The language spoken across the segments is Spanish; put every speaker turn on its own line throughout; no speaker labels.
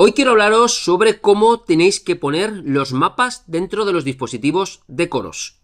Hoy quiero hablaros sobre cómo tenéis que poner los mapas dentro de los dispositivos de Coros.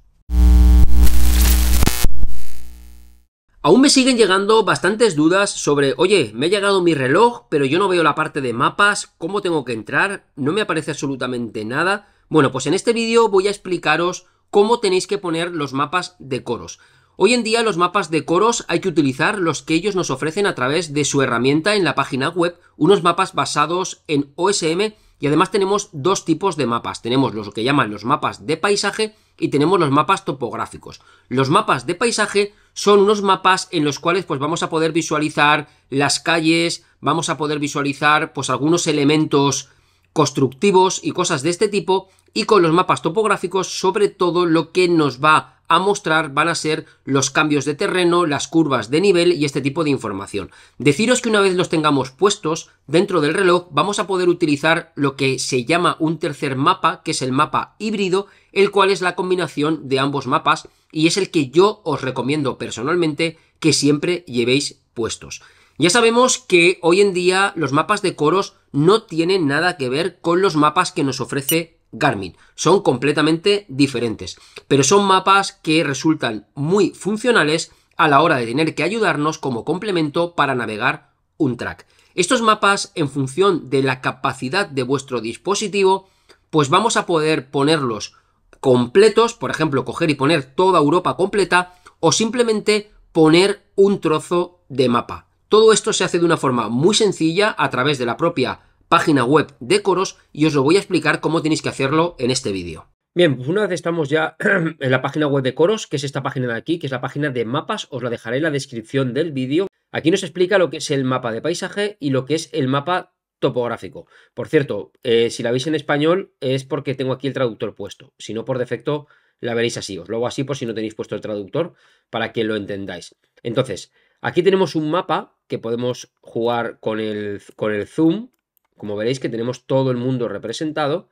Aún me siguen llegando bastantes dudas sobre, oye, me ha llegado mi reloj, pero yo no veo la parte de mapas, cómo tengo que entrar, no me aparece absolutamente nada. Bueno, pues en este vídeo voy a explicaros cómo tenéis que poner los mapas de Coros. Hoy en día los mapas de coros hay que utilizar los que ellos nos ofrecen a través de su herramienta en la página web, unos mapas basados en OSM y además tenemos dos tipos de mapas. Tenemos los que llaman los mapas de paisaje y tenemos los mapas topográficos. Los mapas de paisaje son unos mapas en los cuales pues vamos a poder visualizar las calles, vamos a poder visualizar pues algunos elementos constructivos y cosas de este tipo y con los mapas topográficos sobre todo lo que nos va a mostrar van a ser los cambios de terreno, las curvas de nivel y este tipo de información. Deciros que una vez los tengamos puestos dentro del reloj vamos a poder utilizar lo que se llama un tercer mapa, que es el mapa híbrido, el cual es la combinación de ambos mapas y es el que yo os recomiendo personalmente que siempre llevéis puestos. Ya sabemos que hoy en día los mapas de coros no tienen nada que ver con los mapas que nos ofrece Garmin. Son completamente diferentes, pero son mapas que resultan muy funcionales a la hora de tener que ayudarnos como complemento para navegar un track. Estos mapas, en función de la capacidad de vuestro dispositivo, pues vamos a poder ponerlos completos, por ejemplo, coger y poner toda Europa completa, o simplemente poner un trozo de mapa. Todo esto se hace de una forma muy sencilla a través de la propia página web de Coros y os lo voy a explicar cómo tenéis que hacerlo en este vídeo. Bien, pues una vez estamos ya en la página web de Coros, que es esta página de aquí, que es la página de mapas, os la dejaré en la descripción del vídeo. Aquí nos explica lo que es el mapa de paisaje y lo que es el mapa topográfico. Por cierto, eh, si la veis en español es porque tengo aquí el traductor puesto, si no por defecto la veréis así, os lo hago así por si no tenéis puesto el traductor para que lo entendáis. Entonces, aquí tenemos un mapa que podemos jugar con el, con el zoom como veréis que tenemos todo el mundo representado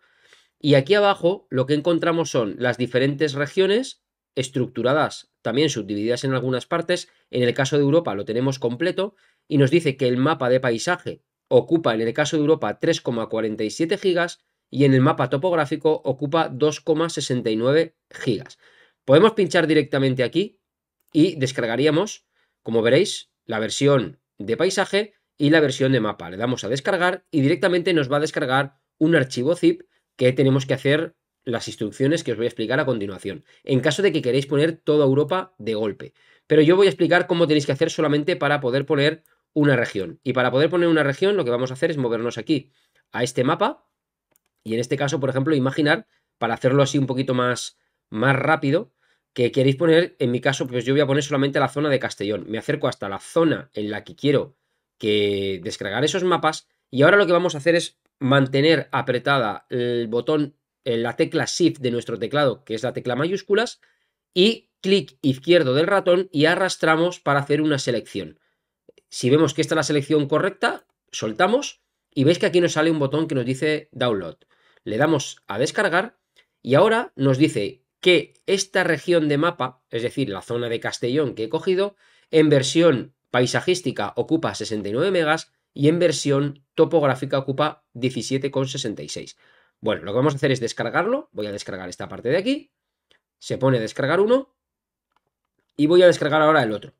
y aquí abajo lo que encontramos son las diferentes regiones estructuradas, también subdivididas en algunas partes. En el caso de Europa lo tenemos completo y nos dice que el mapa de paisaje ocupa en el caso de Europa 3,47 gigas y en el mapa topográfico ocupa 2,69 gigas. Podemos pinchar directamente aquí y descargaríamos, como veréis, la versión de paisaje y la versión de mapa. Le damos a descargar y directamente nos va a descargar un archivo zip que tenemos que hacer las instrucciones que os voy a explicar a continuación, en caso de que queréis poner toda Europa de golpe. Pero yo voy a explicar cómo tenéis que hacer solamente para poder poner una región. Y para poder poner una región lo que vamos a hacer es movernos aquí a este mapa y en este caso, por ejemplo, imaginar, para hacerlo así un poquito más, más rápido, que queréis poner, en mi caso, pues yo voy a poner solamente la zona de Castellón. Me acerco hasta la zona en la que quiero que descargar esos mapas. Y ahora lo que vamos a hacer es mantener apretada el botón, eh, la tecla Shift de nuestro teclado, que es la tecla mayúsculas, y clic izquierdo del ratón y arrastramos para hacer una selección. Si vemos que esta es la selección correcta, soltamos y veis que aquí nos sale un botón que nos dice Download. Le damos a descargar y ahora nos dice que esta región de mapa, es decir, la zona de Castellón que he cogido, en versión paisajística ocupa 69 megas y en versión topográfica ocupa 17,66. Bueno, lo que vamos a hacer es descargarlo. Voy a descargar esta parte de aquí. Se pone a descargar uno y voy a descargar ahora el otro.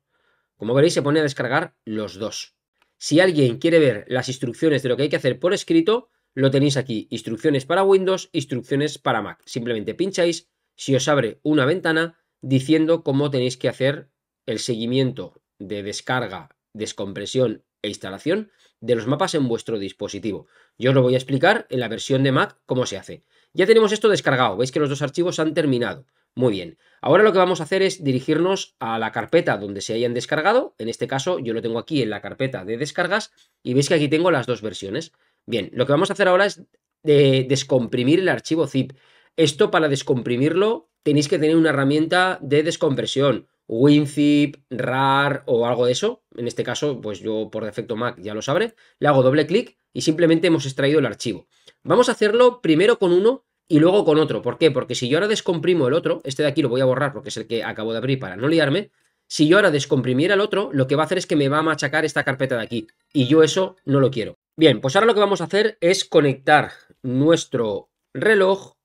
Como veréis, se pone a descargar los dos. Si alguien quiere ver las instrucciones de lo que hay que hacer por escrito, lo tenéis aquí. Instrucciones para Windows, instrucciones para Mac. Simplemente pincháis si os abre una ventana diciendo cómo tenéis que hacer el seguimiento de descarga, descompresión e instalación de los mapas en vuestro dispositivo. Yo os lo voy a explicar en la versión de Mac cómo se hace. Ya tenemos esto descargado, veis que los dos archivos han terminado. Muy bien, ahora lo que vamos a hacer es dirigirnos a la carpeta donde se hayan descargado, en este caso yo lo tengo aquí en la carpeta de descargas y veis que aquí tengo las dos versiones. Bien, lo que vamos a hacer ahora es descomprimir el archivo zip. Esto para descomprimirlo tenéis que tener una herramienta de descompresión, WinZip, RAR o algo de eso, en este caso, pues yo por defecto Mac ya lo sabré, le hago doble clic y simplemente hemos extraído el archivo. Vamos a hacerlo primero con uno y luego con otro. ¿Por qué? Porque si yo ahora descomprimo el otro, este de aquí lo voy a borrar porque es el que acabo de abrir para no liarme, si yo ahora descomprimiera el otro, lo que va a hacer es que me va a machacar esta carpeta de aquí y yo eso no lo quiero. Bien, pues ahora lo que vamos a hacer es conectar nuestro reloj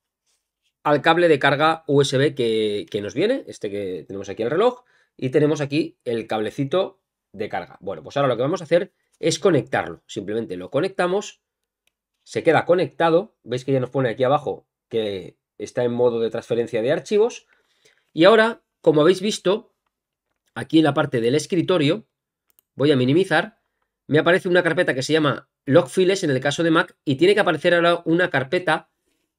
al cable de carga USB que, nos viene, este que tenemos aquí el reloj, y tenemos aquí el cablecito de carga. Bueno, pues ahora lo que vamos a hacer es conectarlo. Simplemente lo conectamos, se queda conectado, veis que ya nos pone aquí abajo que está en modo de transferencia de archivos, y ahora, como habéis visto, aquí en la parte del escritorio, voy a minimizar, me aparece una carpeta que se llama logfiles en el caso de Mac, y tiene que aparecer ahora una carpeta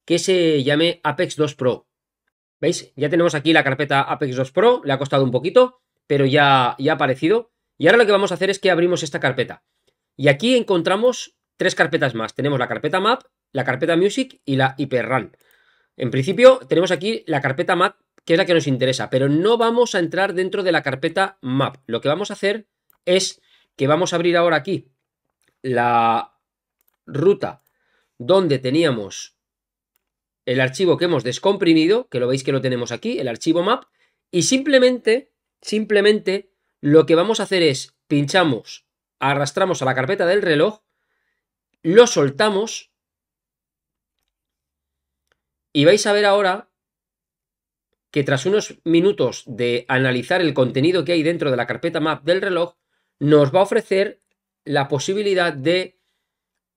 que se llame Apex 2 Pro. ¿Veis? Ya tenemos aquí la carpeta Apex 2 Pro, le ha costado un poquito, pero ya, ya ha aparecido. Y ahora lo que vamos a hacer es que abrimos esta carpeta. Y aquí encontramos tres carpetas más. Tenemos la carpeta Map, la carpeta Music y la Run. En principio tenemos aquí la carpeta Map, que es la que nos interesa, pero no vamos a entrar dentro de la carpeta Map. Lo que vamos a hacer es que vamos a abrir ahora aquí la ruta donde teníamos el archivo que hemos descomprimido, que lo veis que lo tenemos aquí, el archivo map, y simplemente, simplemente lo que vamos a hacer es pinchamos, arrastramos a la carpeta del reloj, lo soltamos y vais a ver ahora que tras unos minutos de analizar el contenido que hay dentro de la carpeta map del reloj, nos va a ofrecer la posibilidad de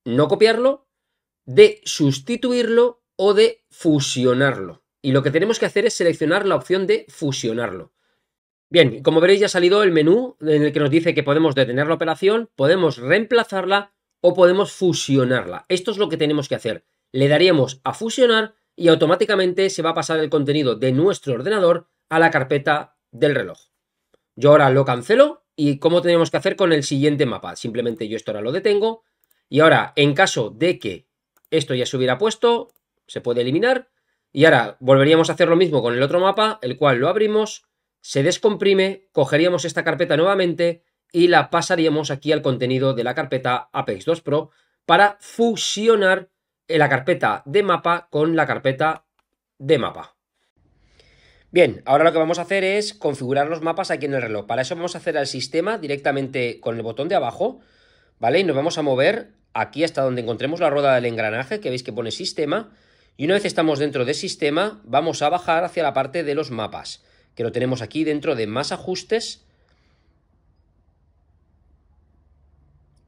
no copiarlo, de sustituirlo o de fusionarlo. Y lo que tenemos que hacer es seleccionar la opción de fusionarlo. Bien, como veréis ya ha salido el menú en el que nos dice que podemos detener la operación, podemos reemplazarla o podemos fusionarla. Esto es lo que tenemos que hacer. Le daríamos a fusionar y automáticamente se va a pasar el contenido de nuestro ordenador a la carpeta del reloj. Yo ahora lo cancelo y cómo tenemos que hacer con el siguiente mapa. Simplemente yo esto ahora lo detengo y ahora en caso de que esto ya se hubiera puesto, se puede eliminar. Y ahora volveríamos a hacer lo mismo con el otro mapa, el cual lo abrimos, se descomprime, cogeríamos esta carpeta nuevamente y la pasaríamos aquí al contenido de la carpeta Apex 2 Pro para fusionar la carpeta de mapa con la carpeta de mapa. Bien, ahora lo que vamos a hacer es configurar los mapas aquí en el reloj. Para eso vamos a hacer al sistema directamente con el botón de abajo, ¿vale? Y nos vamos a mover aquí hasta donde encontremos la rueda del engranaje, que veis que pone sistema, y una vez estamos dentro de sistema, vamos a bajar hacia la parte de los mapas, que lo tenemos aquí dentro de más ajustes,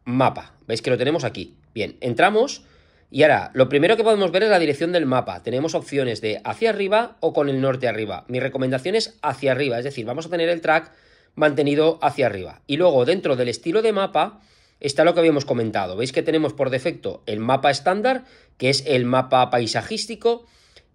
mapa. ¿Veis que lo tenemos aquí? Bien, entramos y ahora lo primero que podemos ver es la dirección del mapa. Tenemos opciones de hacia arriba o con el norte arriba. Mi recomendación es hacia arriba, es decir, vamos a tener el track mantenido hacia arriba. Y luego dentro del estilo de mapa está lo que habíamos comentado. Veis que tenemos por defecto el mapa estándar, que es el mapa paisajístico,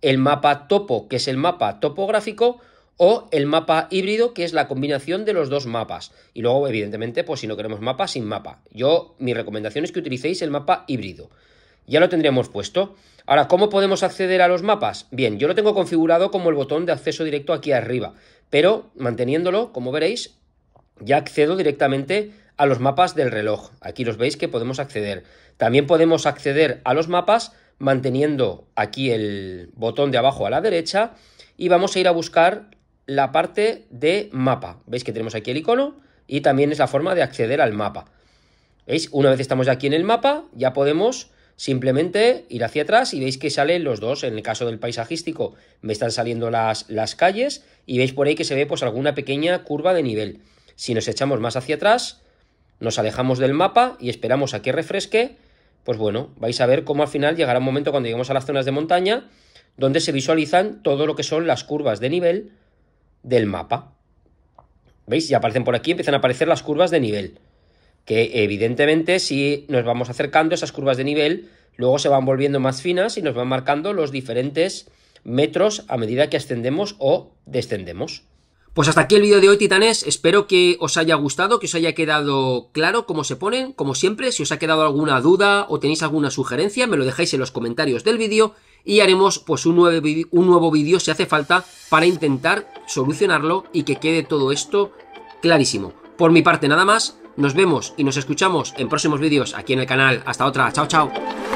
el mapa topo, que es el mapa topográfico, o el mapa híbrido, que es la combinación de los dos mapas. Y luego, evidentemente, pues si no queremos mapa, sin mapa. Yo, mi recomendación es que utilicéis el mapa híbrido. Ya lo tendríamos puesto. Ahora, ¿cómo podemos acceder a los mapas? Bien, yo lo tengo configurado como el botón de acceso directo aquí arriba, pero manteniéndolo, como veréis, ya accedo directamente a los mapas del reloj. Aquí los veis que podemos acceder. También podemos acceder a los mapas manteniendo aquí el botón de abajo a la derecha y vamos a ir a buscar la parte de mapa. ¿Veis que tenemos aquí el icono? Y también es la forma de acceder al mapa. ¿Veis? Una vez estamos aquí en el mapa, ya podemos simplemente ir hacia atrás y veis que salen los dos. En el caso del paisajístico me están saliendo las, las calles y veis por ahí que se ve pues alguna pequeña curva de nivel. Si nos echamos más hacia atrás, nos alejamos del mapa y esperamos a que refresque, pues bueno, vais a ver cómo al final llegará un momento cuando lleguemos a las zonas de montaña donde se visualizan todo lo que son las curvas de nivel del mapa. ¿Veis? Ya aparecen por aquí, empiezan a aparecer las curvas de nivel. Que evidentemente si nos vamos acercando esas curvas de nivel, luego se van volviendo más finas y nos van marcando los diferentes metros a medida que ascendemos o descendemos. Pues hasta aquí el vídeo de hoy, titanes. Espero que os haya gustado, que os haya quedado claro cómo se ponen. Como siempre, si os ha quedado alguna duda o tenéis alguna sugerencia, me lo dejáis en los comentarios del vídeo y haremos pues un nuevo, un nuevo vídeo si hace falta para intentar solucionarlo y que quede todo esto clarísimo. Por mi parte nada más, nos vemos y nos escuchamos en próximos vídeos aquí en el canal. Hasta otra, chao chao.